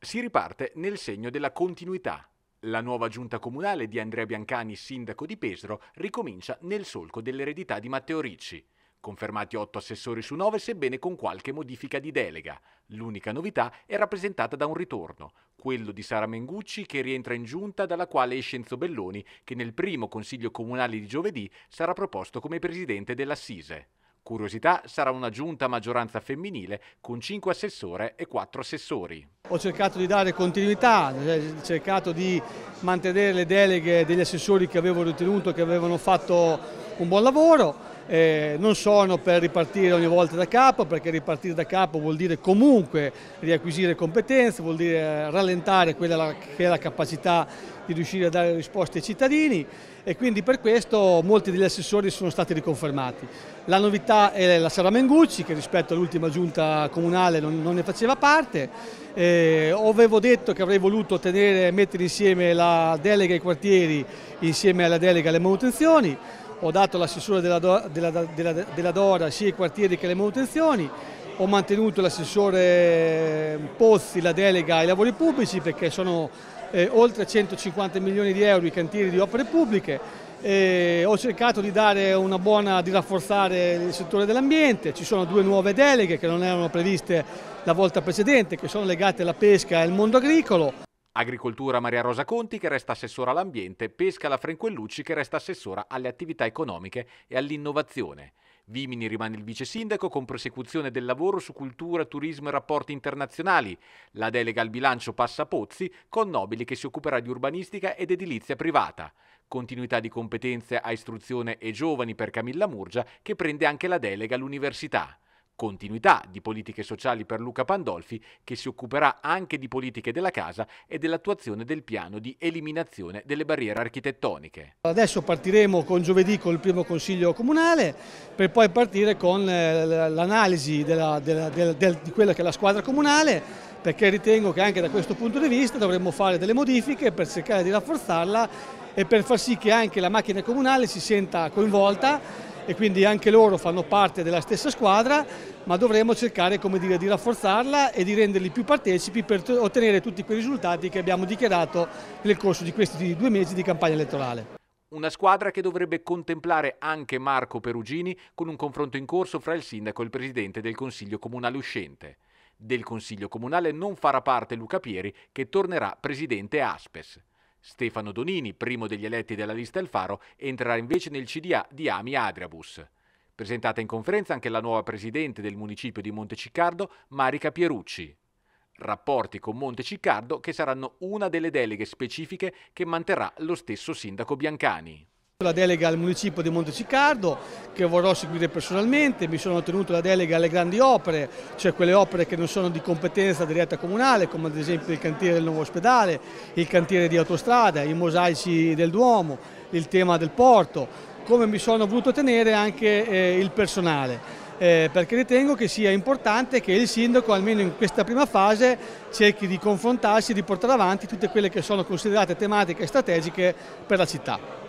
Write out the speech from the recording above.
Si riparte nel segno della continuità. La nuova giunta comunale di Andrea Biancani, sindaco di Pesaro, ricomincia nel solco dell'eredità di Matteo Ricci. Confermati otto assessori su nove, sebbene con qualche modifica di delega. L'unica novità è rappresentata da un ritorno, quello di Sara Mengucci che rientra in giunta dalla quale è Scienzo Belloni, che nel primo consiglio comunale di giovedì sarà proposto come presidente dell'Assise. Curiosità sarà una giunta a maggioranza femminile con 5 assessore e 4 assessori. Ho cercato di dare continuità, eh, ho cercato di mantenere le deleghe degli assessori che avevo ritenuto che avevano fatto un buon lavoro eh, non sono per ripartire ogni volta da capo, perché ripartire da capo vuol dire comunque riacquisire competenze, vuol dire rallentare quella che è la capacità di riuscire a dare risposte ai cittadini e quindi per questo molti degli assessori sono stati riconfermati. La novità è la Sara Mengucci che rispetto all'ultima giunta comunale non, non ne faceva parte, eh, avevo detto che avrei voluto tenere, mettere insieme la delega ai quartieri insieme alla delega alle manutenzioni, ho dato la della, della, della, della Dora sia ai quartieri che alle manutenzioni, ho mantenuto l'assessore Pozzi la delega ai lavori pubblici perché sono eh, oltre 150 milioni di euro i cantieri di opere pubbliche, eh, ho cercato di, buona, di rafforzare il settore dell'ambiente, ci sono due nuove deleghe che non erano previste la volta precedente, che sono legate alla pesca e al mondo agricolo. Agricoltura Maria Rosa Conti che resta assessora all'ambiente, Pesca la Frenquellucci che resta assessora alle attività economiche e all'innovazione. Vimini rimane il vice sindaco con prosecuzione del lavoro su cultura, turismo e rapporti internazionali. La delega al bilancio passa a Pozzi con Nobili che si occuperà di urbanistica ed edilizia privata. Continuità di competenze a istruzione e giovani per Camilla Murgia che prende anche la delega all'università continuità di politiche sociali per Luca Pandolfi, che si occuperà anche di politiche della casa e dell'attuazione del piano di eliminazione delle barriere architettoniche. Adesso partiremo con giovedì con il primo consiglio comunale, per poi partire con eh, l'analisi di quella che è la squadra comunale, perché ritengo che anche da questo punto di vista dovremmo fare delle modifiche per cercare di rafforzarla e per far sì che anche la macchina comunale si senta coinvolta e quindi anche loro fanno parte della stessa squadra, ma dovremo cercare dire, di rafforzarla e di renderli più partecipi per ottenere tutti quei risultati che abbiamo dichiarato nel corso di questi due mesi di campagna elettorale. Una squadra che dovrebbe contemplare anche Marco Perugini con un confronto in corso fra il sindaco e il presidente del Consiglio Comunale uscente. Del Consiglio Comunale non farà parte Luca Pieri, che tornerà presidente Aspes. Stefano Donini, primo degli eletti della lista El Faro, entrerà invece nel CDA di Ami Adriabus. Presentata in conferenza anche la nuova presidente del municipio di Monteciccardo, Marica Pierucci. Rapporti con Monteciccardo che saranno una delle deleghe specifiche che manterrà lo stesso sindaco Biancani. La delega al municipio di Monteciccardo che vorrò seguire personalmente, mi sono tenuto la delega alle grandi opere, cioè quelle opere che non sono di competenza diretta comunale come ad esempio il cantiere del nuovo ospedale, il cantiere di autostrada, i mosaici del Duomo, il tema del porto, come mi sono voluto tenere anche eh, il personale. Eh, perché ritengo che sia importante che il sindaco almeno in questa prima fase cerchi di confrontarsi e di portare avanti tutte quelle che sono considerate tematiche strategiche per la città.